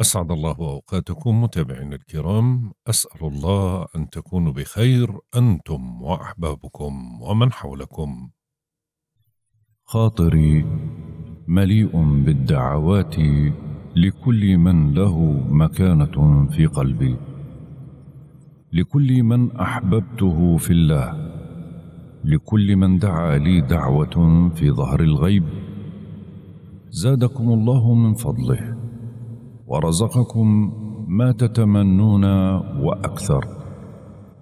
أسعد الله أوقاتكم متابعينا الكرام أسأل الله أن تكونوا بخير أنتم وأحبابكم ومن حولكم خاطري مليء بالدعوات لكل من له مكانة في قلبي لكل من أحببته في الله لكل من دعا لي دعوة في ظهر الغيب زادكم الله من فضله ورزقكم ما تتمنون واكثر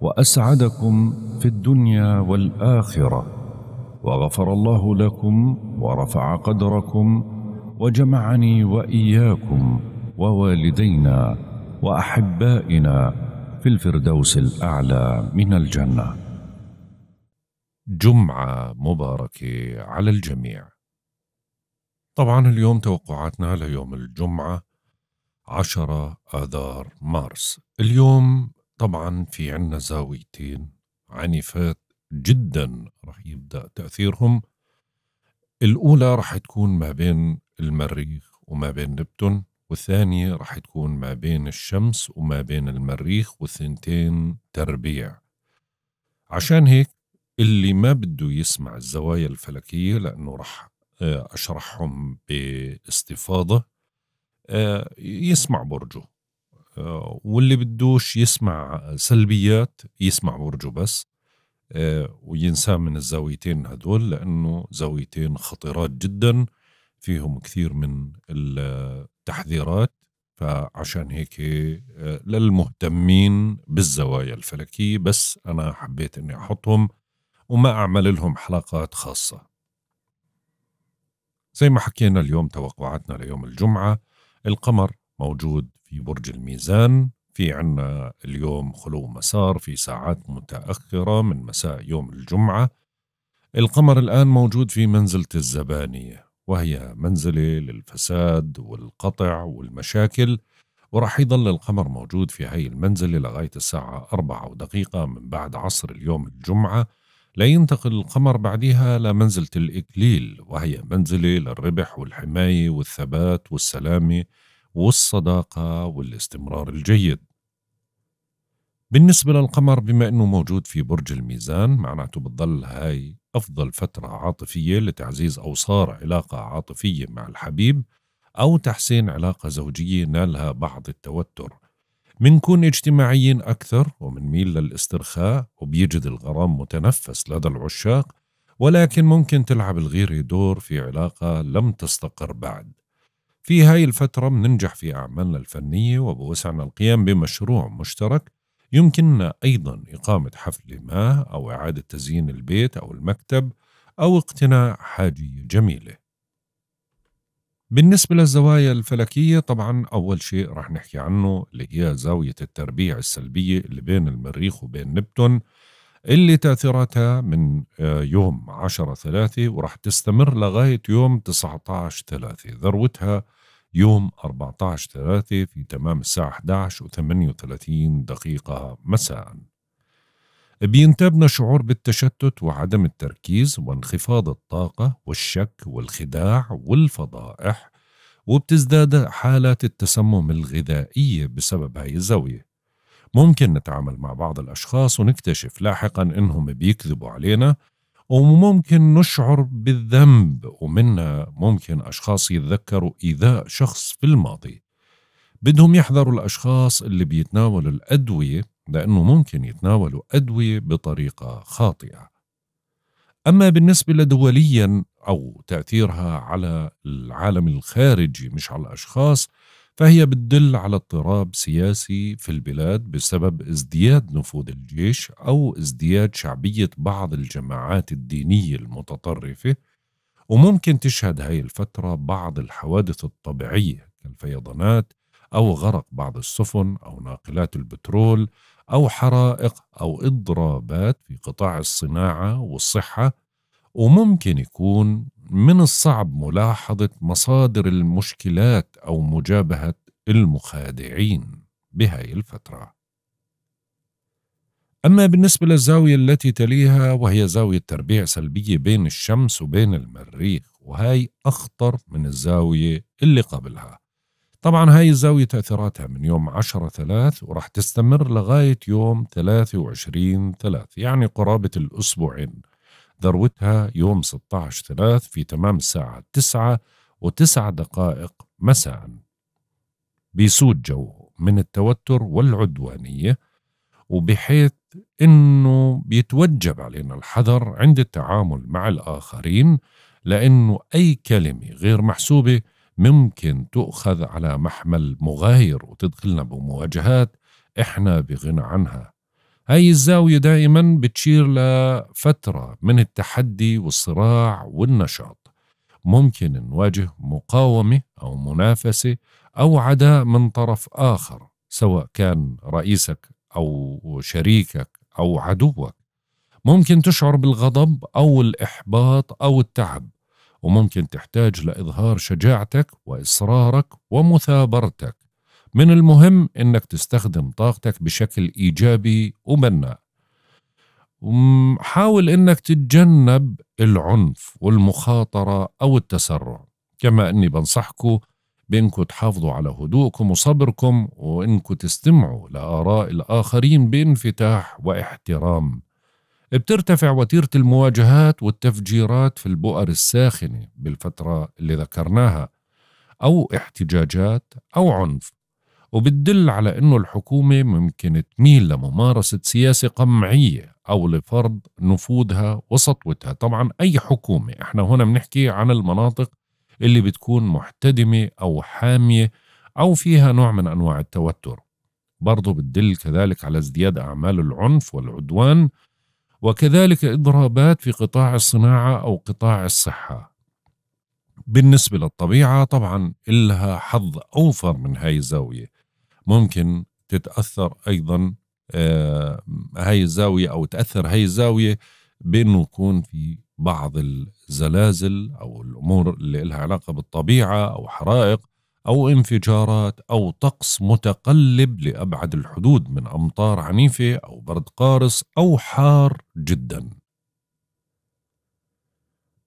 واسعدكم في الدنيا والاخره وغفر الله لكم ورفع قدركم وجمعني واياكم ووالدينا واحبائنا في الفردوس الاعلى من الجنه جمعه مباركه على الجميع طبعا اليوم توقعاتنا ليوم الجمعه 10 آذار مارس اليوم طبعا في عنا زاويتين عنيفات جدا رح يبدأ تأثيرهم الأولى رح تكون ما بين المريخ وما بين نبتون والثانية رح تكون ما بين الشمس وما بين المريخ والثنتين تربيع عشان هيك اللي ما بده يسمع الزوايا الفلكية لأنه رح آه، أشرحهم باستفاضة آه، يسمع برجه آه، واللي بدوش يسمع سلبيات يسمع برجه بس آه، وينساه من الزاويتين هدول لأنه زاويتين خطيرات جدا فيهم كثير من التحذيرات فعشان هيك للمهتمين بالزوايا الفلكية بس أنا حبيت أني أحطهم وما أعمل لهم حلقات خاصة زي ما حكينا اليوم توقعاتنا ليوم الجمعة القمر موجود في برج الميزان في عنا اليوم خلو مسار في ساعات متأخرة من مساء يوم الجمعة القمر الآن موجود في منزلة الزبانية وهي منزلة للفساد والقطع والمشاكل وراح يضل القمر موجود في هاي المنزلة لغاية الساعة أربعة ودقيقة من بعد عصر اليوم الجمعة لا ينتقل القمر بعدها لمنزلة الإكليل وهي منزلة للربح والحماية والثبات والسلامة والصداقة والاستمرار الجيد بالنسبة للقمر بما أنه موجود في برج الميزان معناته بتضل هاي أفضل فترة عاطفية لتعزيز أوصار علاقة عاطفية مع الحبيب أو تحسين علاقة زوجية نالها بعض التوتر منكون اجتماعيين أكثر ومنميل للاسترخاء وبيجد الغرام متنفس لدى العشاق ولكن ممكن تلعب الغيرة دور في علاقة لم تستقر بعد في هاي الفترة مننجح في أعمالنا الفنية وبوسعنا القيام بمشروع مشترك يمكننا أيضا إقامة حفل ما أو إعادة تزيين البيت أو المكتب أو اقتناء حاجية جميلة بالنسبة للزوايا الفلكية طبعا أول شيء رح نحكي عنه اللي هي زاوية التربيع السلبية اللي بين المريخ وبين نبتون اللي تأثيراتها من آه، يوم 10 ثلاثة ورح تستمر لغاية يوم 19 ثلاثة ذروتها يوم 14 ثلاثة في تمام الساعة 11 و 38 دقيقة مساءً بينتابنا شعور بالتشتت وعدم التركيز وانخفاض الطاقة والشك والخداع والفضائح وبتزداد حالات التسمم الغذائية بسبب هاي الزاوية ممكن نتعامل مع بعض الأشخاص ونكتشف لاحقا إنهم بيكذبوا علينا وممكن نشعر بالذنب ومنا ممكن أشخاص يتذكروا إيذاء شخص في الماضي بدهم يحذروا الأشخاص اللي بيتناولوا الأدوية لأنه ممكن يتناولوا أدوية بطريقة خاطئة أما بالنسبة لدوليا أو تأثيرها على العالم الخارجي مش على الأشخاص فهي بتدل على اضطراب سياسي في البلاد بسبب ازدياد نفوذ الجيش أو ازدياد شعبية بعض الجماعات الدينية المتطرفة وممكن تشهد هاي الفترة بعض الحوادث الطبيعية كالفيضانات أو غرق بعض السفن أو ناقلات البترول أو حرائق أو إضرابات في قطاع الصناعة والصحة وممكن يكون من الصعب ملاحظة مصادر المشكلات أو مجابهة المخادعين بهاي الفترة أما بالنسبة للزاوية التي تليها وهي زاوية تربيع سلبية بين الشمس وبين المريخ وهي أخطر من الزاوية اللي قبلها طبعا هاي الزاوية تأثيراتها من يوم 10 3 وراح تستمر لغاية يوم 23 3 يعني قرابة الأسبوعين ذروتها يوم 16 3 في تمام الساعة تسعة و9 دقائق مساء بيسود جو من التوتر والعدوانية وبحيث أنه بيتوجب علينا الحذر عند التعامل مع الآخرين لأنه أي كلمة غير محسوبة ممكن تؤخذ على محمل مغاير وتدخلنا بمواجهات إحنا بغنى عنها هاي الزاوية دائما بتشير لفترة من التحدي والصراع والنشاط ممكن نواجه مقاومة أو منافسة أو عداء من طرف آخر سواء كان رئيسك أو شريكك أو عدوك ممكن تشعر بالغضب أو الإحباط أو التعب وممكن تحتاج لإظهار شجاعتك وإصرارك ومثابرتك من المهم أنك تستخدم طاقتك بشكل إيجابي وبناء حاول أنك تتجنب العنف والمخاطرة أو التسرع كما أني بنصحكم بأنكم تحافظوا على هدوءكم وصبركم وأنكم تستمعوا لآراء الآخرين بانفتاح واحترام بترتفع وتيرة المواجهات والتفجيرات في البؤر الساخنة بالفترة اللي ذكرناها أو احتجاجات أو عنف وبتدل على أنه الحكومة ممكن تميل لممارسة سياسة قمعية أو لفرض نفوذها وسطوتها طبعا أي حكومة إحنا هنا بنحكي عن المناطق اللي بتكون محتدمة أو حامية أو فيها نوع من أنواع التوتر برضو بتدل كذلك على ازدياد أعمال العنف والعدوان وكذلك اضرابات في قطاع الصناعه او قطاع الصحه. بالنسبه للطبيعه طبعا إلها حظ اوفر من هاي الزاويه. ممكن تتاثر ايضا آه، هاي الزاويه او تاثر هاي الزاويه بانه يكون في بعض الزلازل او الامور اللي لها علاقه بالطبيعه او حرائق أو انفجارات أو طقس متقلب لأبعد الحدود من أمطار عنيفة أو برد قارص أو حار جدا.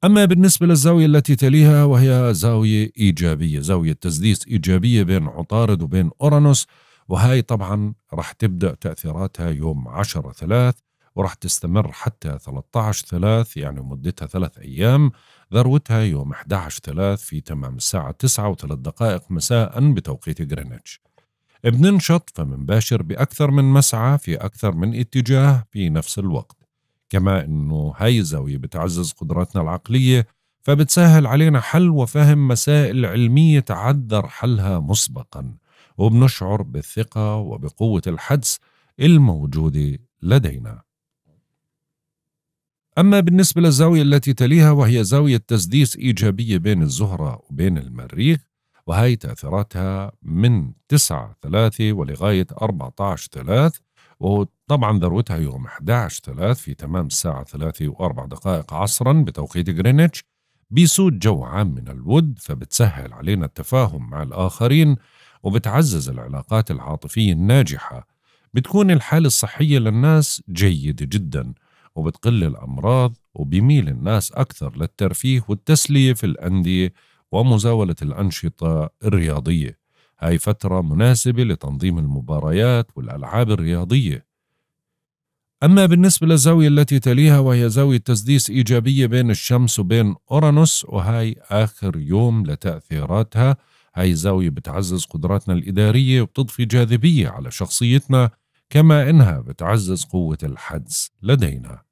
أما بالنسبة للزاوية التي تليها وهي زاوية إيجابية، زاوية تسديس إيجابية بين عطارد وبين أورانوس، وهي طبعا رح تبدأ تأثيراتها يوم 10 3 وراح تستمر حتى 13 3 يعني مدتها ثلاث أيام ذروتها يوم 11 3 في تمام الساعة 9 وثلاث دقائق مساء بتوقيت جرينتش بننشط فمنباشر بأكثر من مسعى في أكثر من اتجاه في نفس الوقت كما أنه هاي الزاوية بتعزز قدراتنا العقلية فبتسهل علينا حل وفهم مسائل علمية تعذر حلها مسبقا وبنشعر بالثقة وبقوة الحدس الموجودة لدينا أما بالنسبة للزاوية التي تليها وهي زاوية تسديس إيجابية بين الزهرة وبين المريخ وهي تأثيراتها من 9 3 ولغاية 14 3 وطبعا ذروتها يوم 11 3 في تمام الساعة 3 و4 دقائق عصرا بتوقيت غرينتش بيسود جو عام من الود فبتسهل علينا التفاهم مع الآخرين وبتعزز العلاقات العاطفية الناجحة بتكون الحالة الصحية للناس جيدة جدا وبتقل الأمراض وبيميل الناس أكثر للترفيه والتسلية في الأندية ومزاولة الأنشطة الرياضية هاي فترة مناسبة لتنظيم المباريات والألعاب الرياضية أما بالنسبة للزاوية التي تليها وهي زاوية تسديس إيجابية بين الشمس وبين أورانوس وهاي آخر يوم لتأثيراتها هاي الزاوية بتعزز قدراتنا الإدارية وبتضفي جاذبية على شخصيتنا كما انها بتعزز قوه الحدس لدينا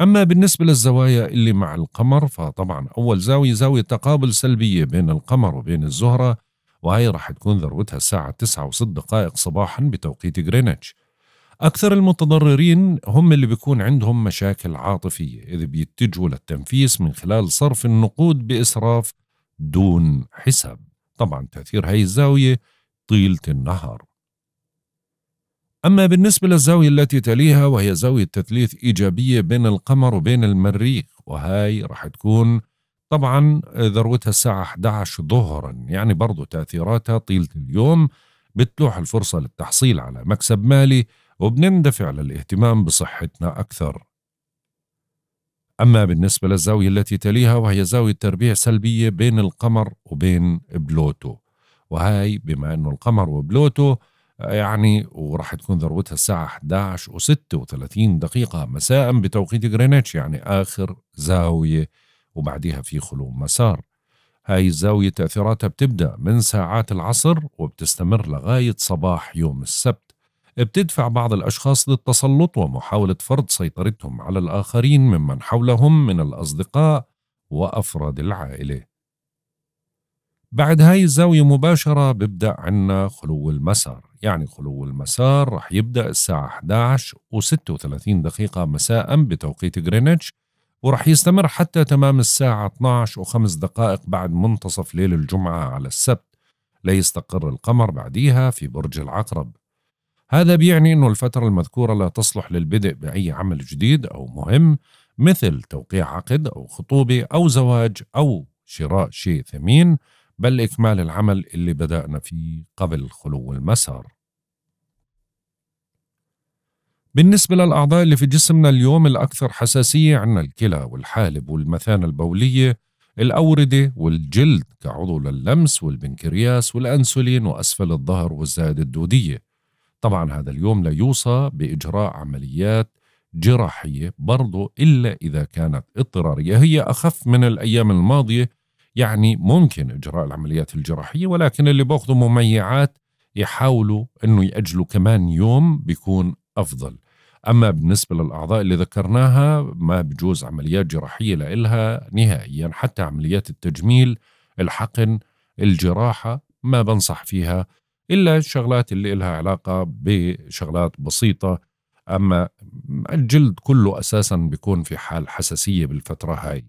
أما بالنسبة للزوايا اللي مع القمر فطبعا أول زاوية زاوية تقابل سلبية بين القمر وبين الزهرة وهي راح تكون ذروتها الساعة 9 وست دقائق صباحا بتوقيت غرينتش أكثر المتضررين هم اللي بيكون عندهم مشاكل عاطفية إذ بيتجهوا للتنفيس من خلال صرف النقود بإسراف دون حساب طبعا تأثير هاي الزاوية طيلة النهار أما بالنسبة للزاوية التي تليها وهي زاوية تثليث إيجابية بين القمر وبين المريخ وهاي راح تكون طبعا ذروتها الساعة 11 ظهرا يعني برضو تأثيراتها طيلة اليوم بتلوح الفرصة للتحصيل على مكسب مالي وبنندفع للاهتمام بصحتنا أكثر أما بالنسبة للزاوية التي تليها وهي زاوية تربيع سلبية بين القمر وبين بلوتو وهاي بما أنه القمر وبلوتو يعني وراح تكون ذروتها الساعة 11 و36 دقيقة مساء بتوقيت غرينتش يعني آخر زاوية وبعديها في خلو مسار هاي الزاوية تأثيراتها بتبدأ من ساعات العصر وبتستمر لغاية صباح يوم السبت بتدفع بعض الأشخاص للتسلط ومحاولة فرض سيطرتهم على الآخرين ممن حولهم من الأصدقاء وأفراد العائلة بعد هاي الزاوية مباشرة ببدأ عنا خلو المسار يعني خلو المسار رح يبدأ الساعة 11 و36 دقيقة مساء بتوقيت غرينتش ورح يستمر حتى تمام الساعة 12 وخمس دقائق بعد منتصف ليل الجمعة على السبت ليستقر القمر بعديها في برج العقرب هذا بيعني أنه الفترة المذكورة لا تصلح للبدء بأي عمل جديد أو مهم مثل توقيع عقد أو خطوبة أو زواج أو شراء شيء ثمين بل إكمال العمل اللي بدأنا فيه قبل خلو المسار بالنسبة للأعضاء اللي في جسمنا اليوم الأكثر حساسية عندنا الكلى والحالب والمثانة البولية الأوردة والجلد كعضو للمس والبنكرياس والأنسولين وأسفل الظهر والزائدة الدودية طبعا هذا اليوم لا يوصى بإجراء عمليات جراحية برضو إلا إذا كانت اضطرارية هي أخف من الأيام الماضية يعني ممكن إجراء العمليات الجراحية ولكن اللي بأخذوا مميعات يحاولوا أنه يأجلوا كمان يوم بيكون أفضل أما بالنسبة للأعضاء اللي ذكرناها ما بجوز عمليات جراحية لإلها نهائيا حتى عمليات التجميل الحقن الجراحة ما بنصح فيها إلا الشغلات اللي لها علاقة بشغلات بسيطة أما الجلد كله أساسا بيكون في حال حساسية بالفترة هاي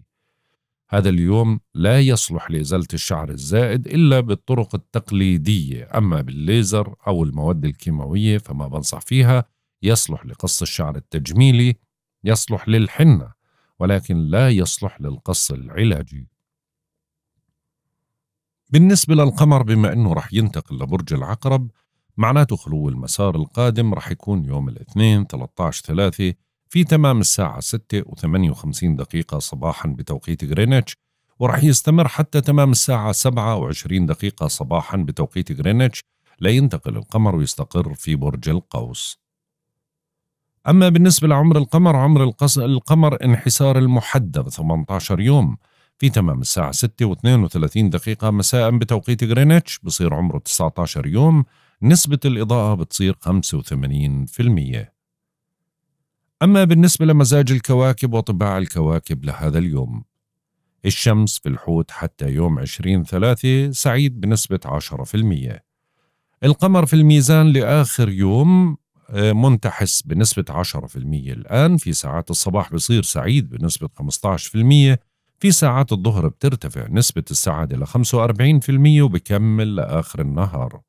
هذا اليوم لا يصلح لإزالة الشعر الزائد إلا بالطرق التقليدية أما بالليزر أو المواد الكيماوية فما بنصح فيها يصلح لقص الشعر التجميلي يصلح للحنة ولكن لا يصلح للقص العلاجي بالنسبة للقمر بما أنه رح ينتقل لبرج العقرب معناته خلو المسار القادم رح يكون يوم الاثنين 13 3 في تمام الساعة 6 و58 دقيقة صباحا بتوقيت غرينتش ورح يستمر حتى تمام الساعة 20 دقيقة صباحا بتوقيت غرينتش لينتقل القمر ويستقر في برج القوس أما بالنسبة لعمر القمر عمر القص... القمر انحسار المحدب 18 يوم في تمام الساعة 6 و32 دقيقة مساء بتوقيت غرينتش بصير عمره 19 يوم نسبة الإضاءة بتصير 85% أما بالنسبة لمزاج الكواكب وطباع الكواكب لهذا اليوم الشمس في الحوت حتى يوم 20 ثلاثة سعيد بنسبة 10% القمر في الميزان لآخر يوم آه، منتحس بنسبة 10% الآن في ساعات الصباح بصير سعيد بنسبة 15% في ساعات الظهر بترتفع نسبة السعادة ل 45% وبكمل لآخر النهار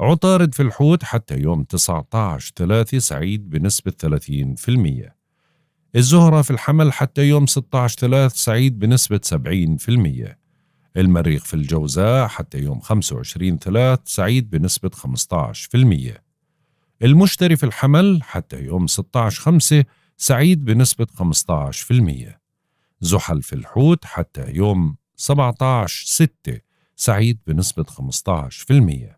عطارد في الحوت حتى يوم 19 3 سعيد بنسبة 30% الزهرة في الحمل حتى يوم 16 3 سعيد بنسبة 70% المريخ في الجوزاء حتى يوم 25 3 سعيد بنسبة 15% المشتري في الحمل حتى يوم 16 5 سعيد بنسبة 15% زحل في الحوت حتى يوم 17 6 سعيد بنسبة 15%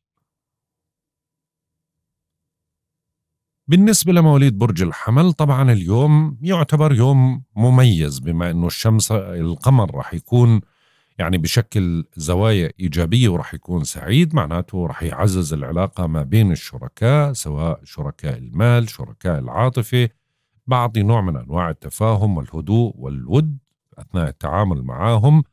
بالنسبة لمواليد برج الحمل طبعا اليوم يعتبر يوم مميز بما أنه الشمس القمر رح يكون يعني بشكل زوايا إيجابية ورح يكون سعيد معناته رح يعزز العلاقة ما بين الشركاء سواء شركاء المال شركاء العاطفة بعض نوع من أنواع التفاهم والهدوء والود أثناء التعامل معهم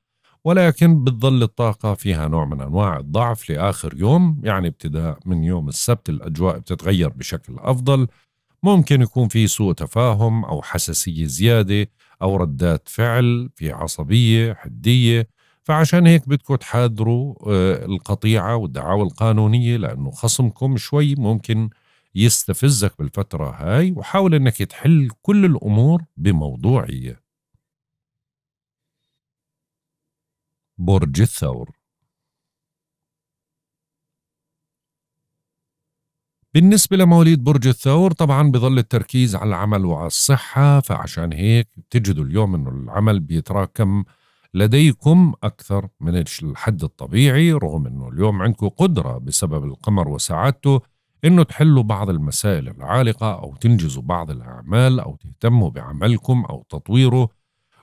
ولكن بتظل الطاقة فيها نوع من أنواع الضعف لآخر يوم يعني ابتداء من يوم السبت الأجواء بتتغير بشكل أفضل ممكن يكون في سوء تفاهم أو حساسية زيادة أو ردات فعل في عصبية حدية فعشان هيك بدكم تحاذروا آه، القطيعة والدعاوى القانونية لأنه خصمكم شوي ممكن يستفزك بالفترة هاي وحاول أنك تحل كل الأمور بموضوعية برج الثور بالنسبة لمواليد برج الثور طبعا بظل التركيز على العمل وعلى الصحة فعشان هيك بتجدوا اليوم انه العمل بيتراكم لديكم أكثر من الحد الطبيعي رغم انه اليوم عندكم قدرة بسبب القمر وسعادته انه تحلوا بعض المسائل العالقة أو تنجزوا بعض الأعمال أو تهتموا بعملكم أو تطويره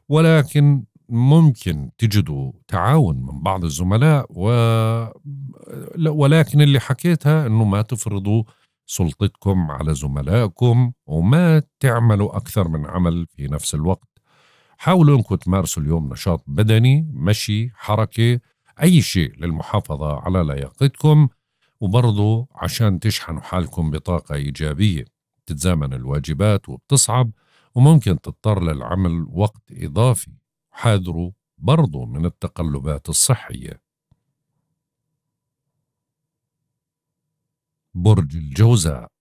ولكن ممكن تجدوا تعاون من بعض الزملاء و... ولكن اللي حكيتها انه ما تفرضوا سلطتكم على زملائكم وما تعملوا اكثر من عمل في نفس الوقت حاولوا انكم تمارسوا اليوم نشاط بدني مشي حركه اي شيء للمحافظه على لياقتكم وبرضه عشان تشحنوا حالكم بطاقه ايجابيه تتزامن الواجبات وبتصعب وممكن تضطر للعمل وقت اضافي حاذروا برضو من التقلبات الصحية برج الجوزاء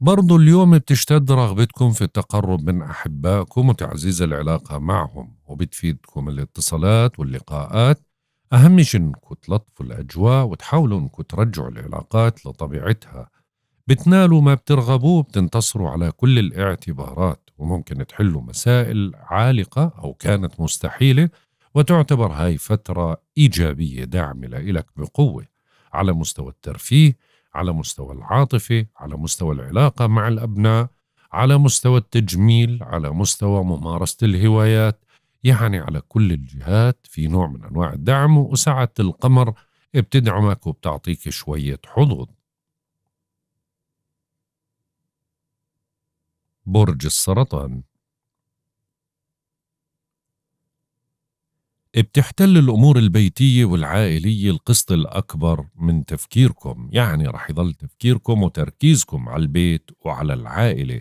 برضو اليوم بتشتد رغبتكم في التقرب من أحبائكم وتعزيز العلاقة معهم وبتفيدكم الاتصالات واللقاءات أهم شيء إنكم تلطفوا الأجواء وتحاولوا إنكم ترجعوا العلاقات لطبيعتها بتنالوا ما بترغبوه بتنتصروا على كل الاعتبارات وممكن تحلوا مسائل عالقة أو كانت مستحيلة وتعتبر هاي فترة إيجابية داعمة لك بقوة على مستوى الترفيه على مستوى العاطفة على مستوى العلاقة مع الأبناء على مستوى التجميل على مستوى ممارسة الهوايات يعني على كل الجهات في نوع من أنواع الدعم وسعة القمر بتدعمك وبتعطيك شوية حظوظ برج السرطان بتحتل الأمور البيتية والعائلية القسط الأكبر من تفكيركم يعني رح يضل تفكيركم وتركيزكم على البيت وعلى العائلة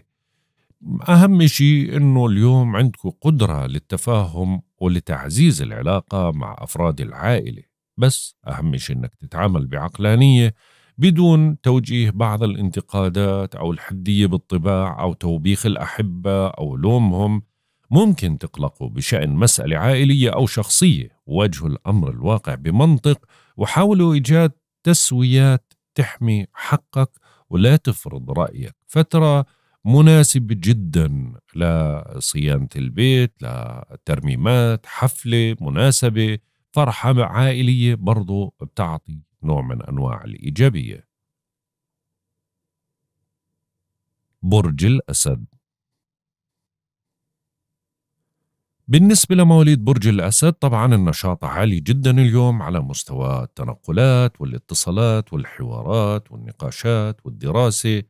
أهم شيء أنه اليوم عندكم قدرة للتفاهم ولتعزيز العلاقة مع أفراد العائلة بس أهم شيء أنك تتعامل بعقلانية بدون توجيه بعض الانتقادات أو الحدية بالطباع أو توبيخ الأحبة أو لومهم ممكن تقلقوا بشأن مسألة عائلية أو شخصية واجهوا الأمر الواقع بمنطق وحاولوا إيجاد تسويات تحمي حقك ولا تفرض رأيك فترة مناسبة جدا لصيانة البيت لترميمات حفلة مناسبة فرحة عائلية برضو بتعطي نوع من أنواع الإيجابية برج الأسد بالنسبة لمواليد برج الأسد طبعا النشاط عالي جدا اليوم على مستوى التنقلات والاتصالات والحوارات والنقاشات والدراسة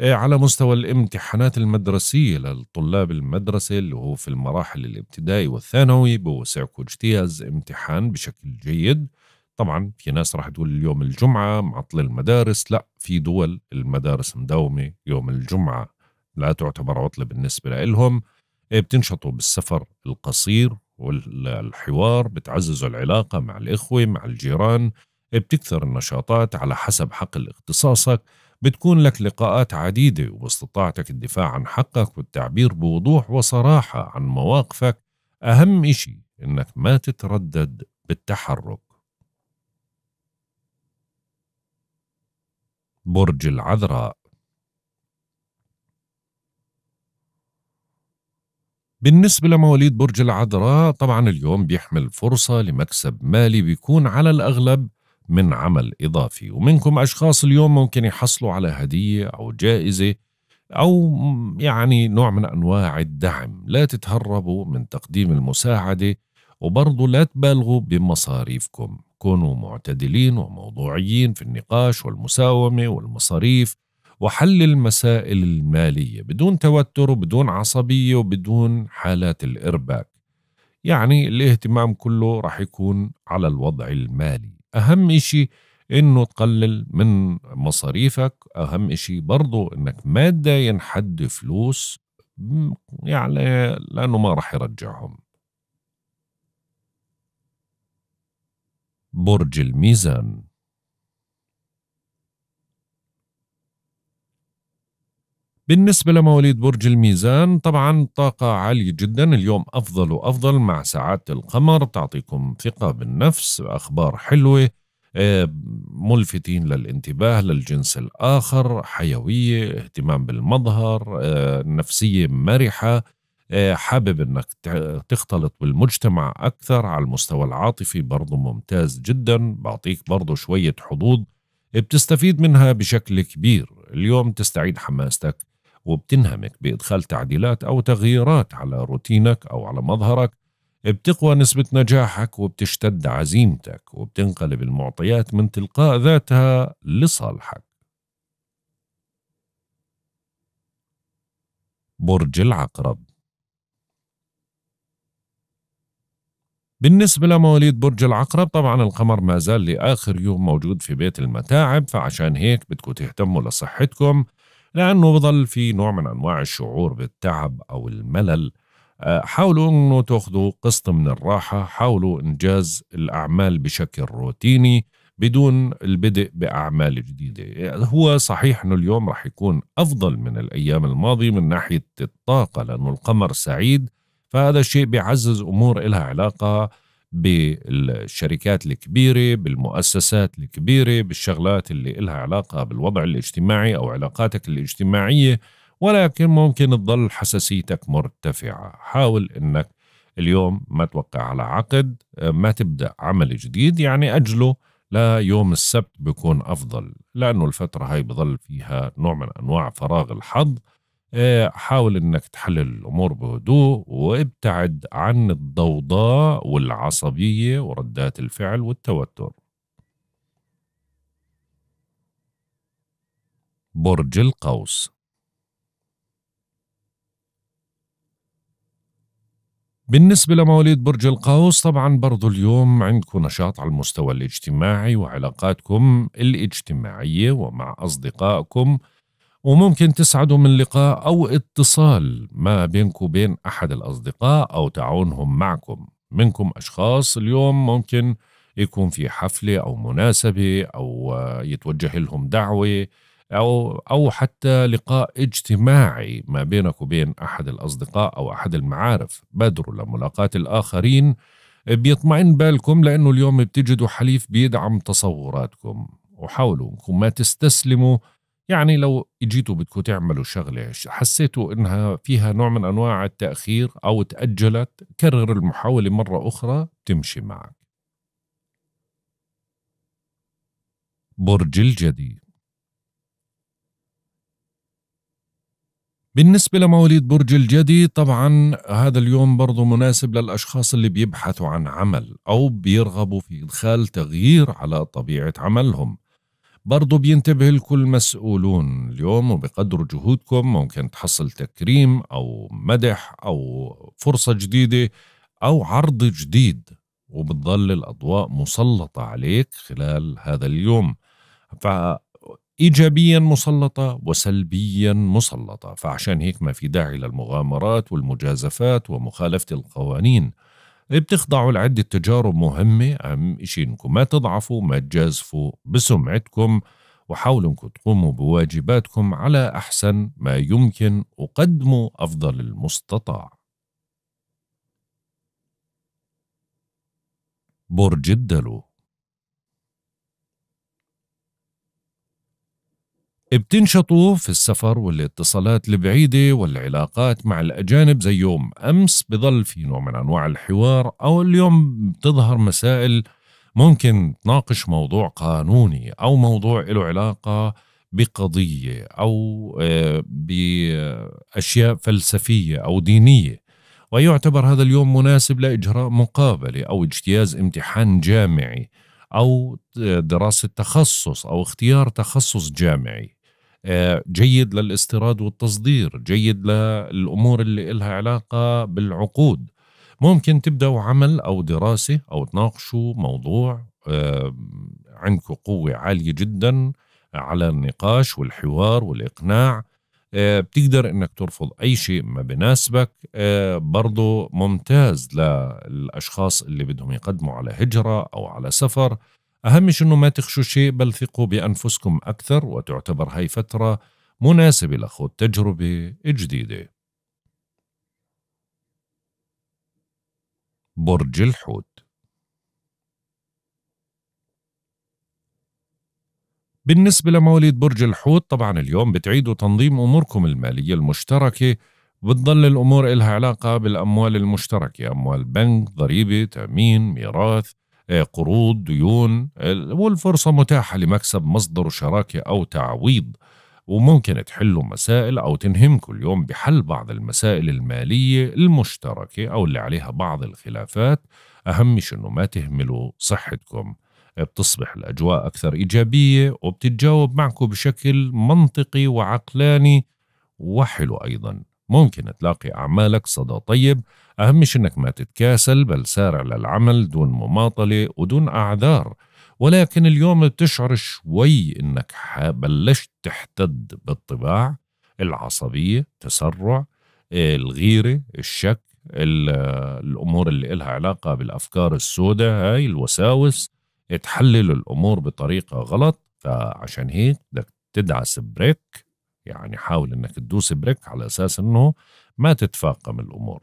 إيه، على مستوى الامتحانات المدرسية للطلاب المدرسة اللي هو في المراحل الابتدائي والثانوي بوسعكم اجتياز امتحان بشكل جيد طبعا في ناس راح تقول اليوم الجمعة معطل المدارس لا في دول المدارس مداومة يوم الجمعة لا تعتبر عطلة بالنسبة لهم إيه، بتنشطوا بالسفر القصير والحوار بتعززوا العلاقة مع الإخوة مع الجيران إيه، بتكثر النشاطات على حسب حقل اختصاصك بتكون لك لقاءات عديدة واستطاعتك الدفاع عن حقك والتعبير بوضوح وصراحة عن مواقفك أهم إشي إنك ما تتردد بالتحرك برج العذراء بالنسبة لمواليد برج العذراء طبعا اليوم بيحمل فرصة لمكسب مالي بيكون على الأغلب من عمل إضافي ومنكم أشخاص اليوم ممكن يحصلوا على هدية أو جائزة أو يعني نوع من أنواع الدعم لا تتهربوا من تقديم المساعدة وبرضو لا تبالغوا بمصاريفكم كونوا معتدلين وموضوعيين في النقاش والمساومة والمصاريف وحل المسائل المالية بدون توتر وبدون عصبية وبدون حالات الإرباك يعني الاهتمام كله رح يكون على الوضع المالي أهم إشي إنه تقلل من مصاريفك أهم إشي برضو إنك ما تداين حد فلوس يعني لأنه ما رح يرجعهم برج الميزان بالنسبة لمواليد برج الميزان طبعا طاقة عالية جدا اليوم أفضل وأفضل مع ساعات القمر تعطيكم ثقة بالنفس أخبار حلوة آه، ملفتين للانتباه للجنس الآخر حيوية اهتمام بالمظهر آه، نفسية مرحة آه، حابب انك تختلط بالمجتمع اكثر على المستوى العاطفي برضه ممتاز جدا بعطيك برضه شويه حظوظ بتستفيد منها بشكل كبير اليوم تستعيد حماستك وبتنهمك بادخال تعديلات او تغييرات على روتينك او على مظهرك بتقوى نسبة نجاحك وبتشتد عزيمتك وبتنقلب المعطيات من تلقاء ذاتها لصالحك برج العقرب بالنسبة لمواليد برج العقرب طبعا القمر ما زال لآخر يوم موجود في بيت المتاعب فعشان هيك بدكم تهتموا لصحتكم لأنه بضل في نوع من أنواع الشعور بالتعب أو الملل آه، حاولوا أنه تأخذوا قسط من الراحة حاولوا إنجاز الأعمال بشكل روتيني بدون البدء بأعمال جديدة هو صحيح أنه اليوم رح يكون أفضل من الأيام الماضية من ناحية الطاقة لأنه القمر سعيد فهذا الشيء بيعزز امور لها علاقه بالشركات الكبيره بالمؤسسات الكبيره بالشغلات اللي لها علاقه بالوضع الاجتماعي او علاقاتك الاجتماعيه ولكن ممكن تضل حساسيتك مرتفعه حاول انك اليوم ما توقع على عقد ما تبدا عمل جديد يعني اجله ليوم السبت بيكون افضل لانه الفتره هاي بضل فيها نوع من انواع فراغ الحظ إيه، حاول انك تحلل الامور بهدوء وابتعد عن الضوضاء والعصبيه وردات الفعل والتوتر برج القوس بالنسبة لمواليد برج القوس طبعا برضو اليوم عندكم نشاط على المستوى الاجتماعي وعلاقاتكم الاجتماعية ومع أصدقائكم وممكن تسعدوا من لقاء أو اتصال ما بينكم وبين أحد الأصدقاء أو تعاونهم معكم منكم أشخاص اليوم ممكن يكون في حفلة أو مناسبة أو يتوجه لهم دعوة أو أو حتى لقاء اجتماعي ما بينك وبين أحد الأصدقاء أو أحد المعارف بادروا لملاقاة الآخرين بيطمئن بالكم لأنه اليوم بتجدوا حليف بيدعم تصوراتكم وحاولوا أنكم ما تستسلموا يعني لو اجيتوا بدكم تعملوا شغله حسيتوا انها فيها نوع من انواع التاخير او تاجلت كرر المحاوله مره اخرى تمشي معك برج الجدي بالنسبة لمواليد برج الجدي طبعا هذا اليوم برضو مناسب للأشخاص اللي بيبحثوا عن عمل أو بيرغبوا في إدخال تغيير على طبيعة عملهم برضو بينتبه الكل مسؤولون اليوم وبقدر جهودكم ممكن تحصل تكريم أو مدح أو فرصة جديدة أو عرض جديد وبتظل الأضواء مسلطة عليك خلال هذا اليوم فإيجابيا مسلطة وسلبيا مسلطة فعشان هيك ما في داعي للمغامرات والمجازفات ومخالفة القوانين بتخضعوا لعدة تجارب مهمة أهم إشي إنكم ما تضعفوا ما تجازفوا بسمعتكم وحاولوا إنكم تقوموا بواجباتكم على أحسن ما يمكن وقدموا أفضل المستطاع برج الدلو بتنشطوا في السفر والاتصالات البعيدة والعلاقات مع الأجانب زي يوم أمس بضل في نوع من أنواع الحوار أو اليوم بتظهر مسائل ممكن تناقش موضوع قانوني أو موضوع له علاقة بقضية أو آه، بأشياء فلسفية أو دينية ويعتبر هذا اليوم مناسب لإجراء مقابلة أو اجتياز امتحان جامعي أو آه، دراسة تخصص أو اختيار تخصص جامعي آه، جيد للاستيراد والتصدير جيد للأمور اللي إلها علاقة بالعقود ممكن تبدأوا عمل أو دراسة أو تناقشوا موضوع آه، عندكم قوة عالية جدا على النقاش والحوار والإقناع آه، بتقدر انك ترفض اي شيء ما بناسبك برضه ممتاز للاشخاص اللي بدهم يقدموا على هجره او على سفر أهم شيء أنه ما تخشوا شيء بل ثقوا بأنفسكم أكثر وتعتبر هاي فترة مناسبة لخوض تجربة جديدة برج الحوت بالنسبة لمواليد برج الحوت طبعا اليوم بتعيدوا تنظيم أموركم المالية المشتركة بتضل الأمور إلها علاقة بالأموال المشتركة أموال بنك ضريبة تأمين ميراث آه، قروض ديون والفرصة متاحة لمكسب مصدر شراكة أو تعويض وممكن تحلوا مسائل أو تنهم كل يوم بحل بعض المسائل المالية المشتركة أو اللي عليها بعض الخلافات أهم شيء أنه ما تهملوا صحتكم آه، بتصبح الأجواء أكثر إيجابية وبتتجاوب معكم بشكل منطقي وعقلاني وحلو أيضا ممكن تلاقي أعمالك صدى طيب أهم شيء أنك ما تتكاسل بل سارع للعمل دون مماطلة ودون أعذار ولكن اليوم بتشعر شوي أنك بلشت تحتد بالطباع العصبية تسرع الغيرة الشك الأمور اللي إلها علاقة بالأفكار السوداء هاي الوساوس تحلل الأمور بطريقة غلط فعشان هيك بدك تدعس بريك يعني حاول انك تدوس بريك على اساس انه ما تتفاقم الامور